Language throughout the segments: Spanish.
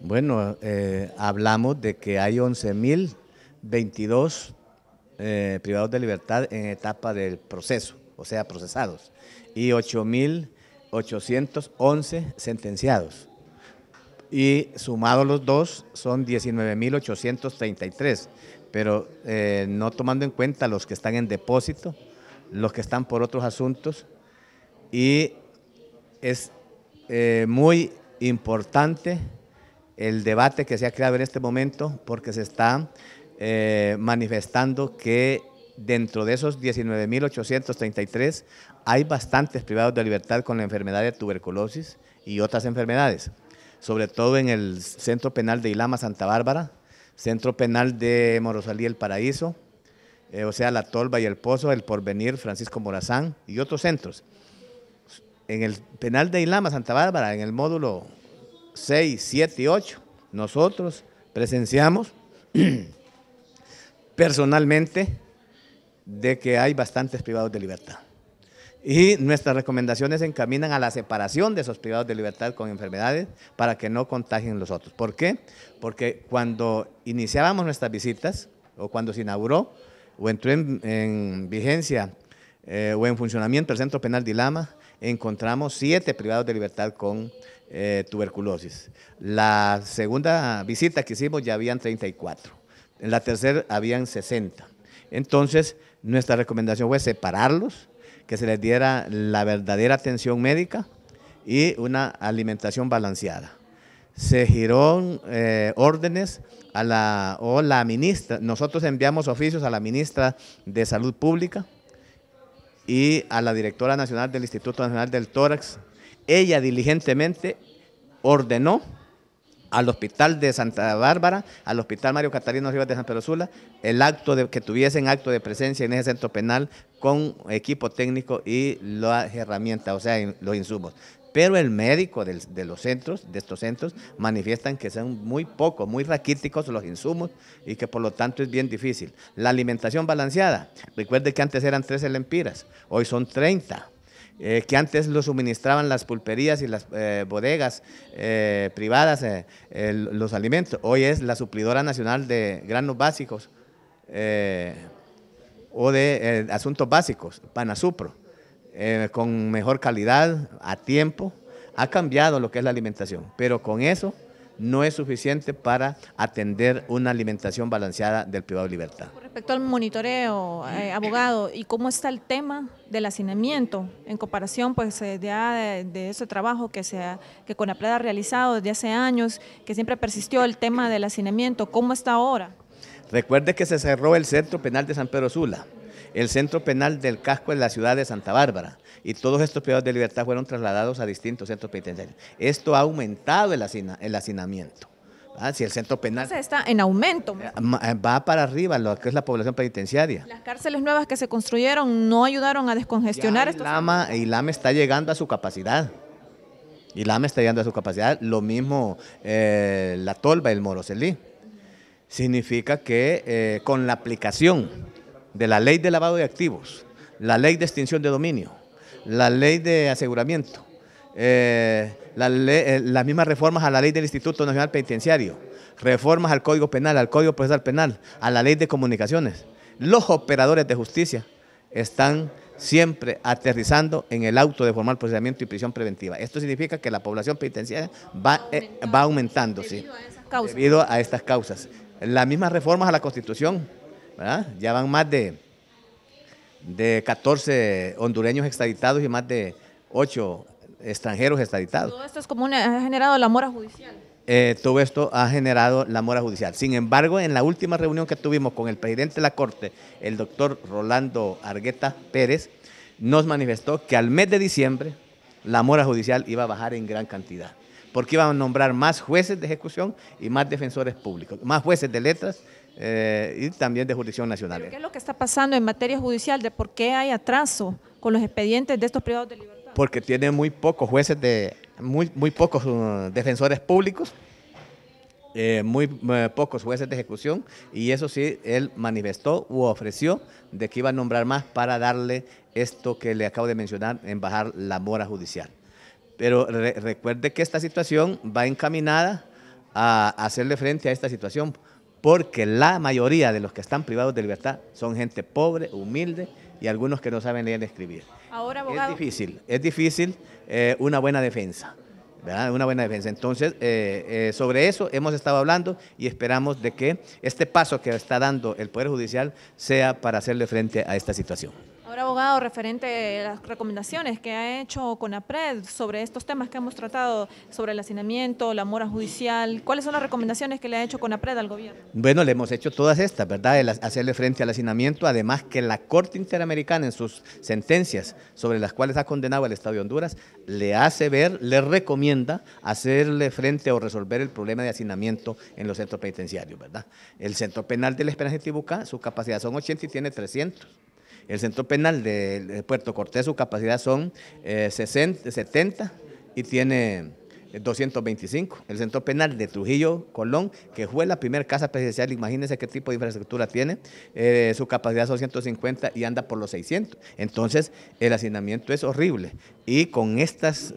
Bueno, eh, hablamos de que hay 11.022 eh, privados de libertad en etapa del proceso, o sea, procesados, y 8.811 sentenciados. Y sumados los dos son 19.833, pero eh, no tomando en cuenta los que están en depósito, los que están por otros asuntos, y es muy importante el debate que se ha creado en este momento porque se está eh, manifestando que dentro de esos 19.833 hay bastantes privados de libertad con la enfermedad de tuberculosis y otras enfermedades, sobre todo en el Centro Penal de Ilama, Santa Bárbara, Centro Penal de Morosalí, El Paraíso, eh, o sea, La Tolva y El Pozo, El Porvenir, Francisco Morazán y otros centros. En el penal de Ilama, Santa Bárbara, en el módulo 6, 7 y 8, nosotros presenciamos personalmente de que hay bastantes privados de libertad. Y nuestras recomendaciones se encaminan a la separación de esos privados de libertad con enfermedades para que no contagien los otros. ¿Por qué? Porque cuando iniciábamos nuestras visitas, o cuando se inauguró, o entró en, vigencia, eh, o en funcionamiento el Centro Penal de encontramos siete privados de libertad con eh, tuberculosis. La segunda visita que hicimos ya habían 34. En la tercera habían 60. Entonces, nuestra recomendación fue separarlos, que se les diera la verdadera atención médica y una alimentación balanceada. Se giró eh, órdenes a la, o la ministra, nosotros enviamos oficios a la ministra de Salud Pública, y a la directora nacional del Instituto Nacional del Tórax. Ella diligentemente ordenó al hospital de Santa Bárbara, al hospital Mario Catarino Rivas de San Pedro Sula, el acto de, que tuviesen acto de presencia en ese centro penal con equipo técnico y las herramientas, o sea, los insumos. Pero el médico de los centros, de estos centros, manifiestan que son muy pocos, muy raquíticos los insumos y que por lo tanto es bien difícil. La alimentación balanceada, recuerde que antes eran 13 lempiras, hoy son 30 eh, que antes lo suministraban las pulperías y las eh, bodegas eh, privadas, los alimentos. Hoy es la suplidora nacional de granos básicos o de asuntos básicos, Panasupro, con mejor calidad, a tiempo. Ha cambiado lo que es la alimentación, pero con eso no es suficiente para atender una alimentación balanceada del privado de libertad. respecto al monitoreo, eh, abogado, ¿y cómo está el tema del hacinamiento en comparación pues eh, ah, de, ese trabajo que, se que Conapred ha realizado desde hace años, que siempre persistió el tema del hacinamiento? ¿Cómo está ahora? Recuerde que se cerró el Centro Penal de San Pedro Sula el centro penal del casco en la ciudad de Santa Bárbara y todos estos privados de libertad fueron trasladados a distintos centros penitenciarios. Esto ha aumentado el, hacinamiento. si el centro penal. Entonces está en aumento. Eh, eh, va para arriba lo que es la población penitenciaria. Las cárceles nuevas que se construyeron no ayudaron a descongestionar esto. Y LAME está llegando a su capacidad. LAME está llegando a su capacidad. Lo mismo eh, la tolva, el moroselí. Significa que con la aplicación de la ley de lavado de activos, la ley de extinción de dominio, la ley de aseguramiento, eh, eh, las mismas reformas a la ley del Instituto Nacional Penitenciario, reformas al Código Penal, al Código Procesal Penal, a la ley de comunicaciones. Los operadores de justicia están siempre aterrizando en el auto de formal procesamiento y prisión preventiva. Esto significa que la población penitenciaria va, eh, va aumentando, debido a estas causas. Las mismas reformas a la Constitución ya van más de, de 14 hondureños extraditados y más de 8 extranjeros extraditados. Todo esto es como ha generado la mora judicial. Eh, todo esto ha generado la mora judicial. Sin embargo, en la última reunión que tuvimos con el presidente de la Corte, el doctor Rolando Argueta Pérez, nos manifestó que al mes de diciembre la mora judicial iba a bajar en gran cantidad, porque iban a nombrar más jueces de ejecución y más defensores públicos, más jueces de letras eh, y también de jurisdicción nacional. ¿Qué es lo que está pasando en materia judicial? ¿De por qué hay atraso con los expedientes de estos privados de libertad? Porque tiene muy pocos jueces, de muy, muy pocos uh, defensores públicos, eh, muy eh, pocos jueces de ejecución y eso sí, él manifestó u ofreció de que iba a nombrar más para darle esto que le acabo de mencionar en bajar la mora judicial. Pero recuerde que esta situación va encaminada a hacerle frente a esta situación porque la mayoría de los que están privados de libertad son gente pobre, humilde y algunos que no saben leer ni escribir. Ahora, Es difícil, es difícil eh, una buena defensa. Una buena defensa. Entonces, eh, eh, sobre eso hemos estado hablando y esperamos de que este paso que está dando el Poder Judicial sea para hacerle frente a esta situación. Ahora, abogado, referente a las recomendaciones que ha hecho CONAPRED sobre estos temas que hemos tratado, sobre el hacinamiento, la mora judicial, ¿cuáles son las recomendaciones que le ha hecho CONAPRED al gobierno? Bueno, le hemos hecho todas estas, ¿verdad? hacerle frente al hacinamiento, además que la Corte Interamericana en sus sentencias sobre las cuales ha condenado al Estado de Honduras, le hace ver, le recomienda hacerle frente o resolver el problema de hacinamiento en los centros penitenciarios, ¿verdad? El Centro Penal de la Esperanza de Tibucá, su capacidad son 80 y tiene 300. El centro penal de, Puerto Cortés, su capacidad son 70 eh, y tiene 225. Eh, el centro penal de Trujillo, Colón, que fue la primera casa presidencial, imagínense qué tipo de infraestructura tiene, eh, su capacidad son 150 y anda por los 600. Entonces, el hacinamiento es horrible. Y con estas,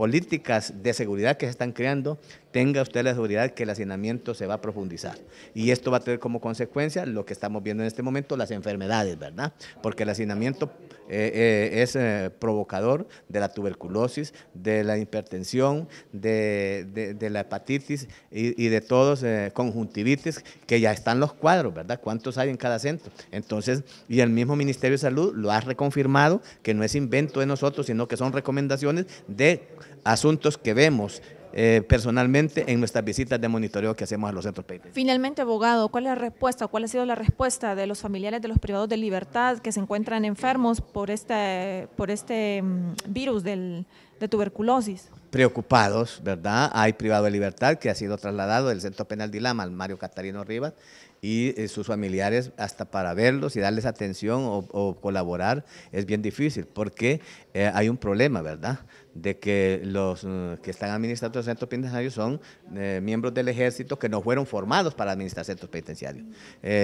políticas de seguridad que se están creando, tenga usted la seguridad que el hacinamiento se va a profundizar. Y esto va a tener como consecuencia lo que estamos viendo en este momento, las enfermedades, ¿verdad? Porque el hacinamiento eh, eh, es eh, provocador de la tuberculosis, de la hipertensión, de, la hepatitis y, y de todos conjuntivitis, que ya están los cuadros, ¿verdad? ¿Cuántos hay en cada centro? Entonces, y el mismo Ministerio de Salud lo ha reconfirmado, que no es invento de nosotros, sino que son recomendaciones de asuntos que vemos eh, personalmente en nuestras visitas de monitoreo que hacemos a los centros penitenciarios. Finalmente, abogado, ¿cuál es la respuesta, cuál ha sido la respuesta de los familiares de los privados de libertad que se encuentran enfermos por este, por este mm, virus de tuberculosis? Preocupados, ¿verdad? Hay privado de libertad que ha sido trasladado del Centro Penal de al Mario Catarino Rivas, y eh, sus familiares hasta para verlos y darles atención o, colaborar es bien difícil porque eh, hay un problema, ¿verdad? De que los mm, que están administrando los centros penitenciarios son eh, miembros del ejército que no fueron formados para administrar centros penitenciarios.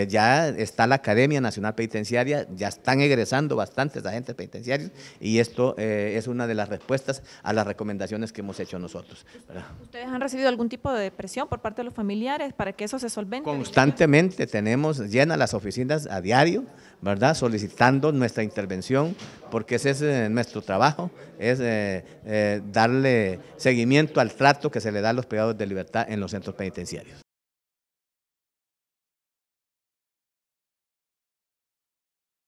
ya está la Academia Nacional Penitenciaria, ya están egresando bastantes agentes penitenciarios y esto es una de las respuestas a las recomendaciones que hemos hecho nosotros. ¿Ustedes han recibido algún tipo de presión por parte de los familiares para que eso se solvente? Constantemente tenemos llenas las oficinas a diario, ¿verdad? Solicitando nuestra intervención, porque ese es eh, nuestro trabajo, es eh, eh, darle seguimiento al trato que se le da a los privados de libertad en los centros penitenciarios.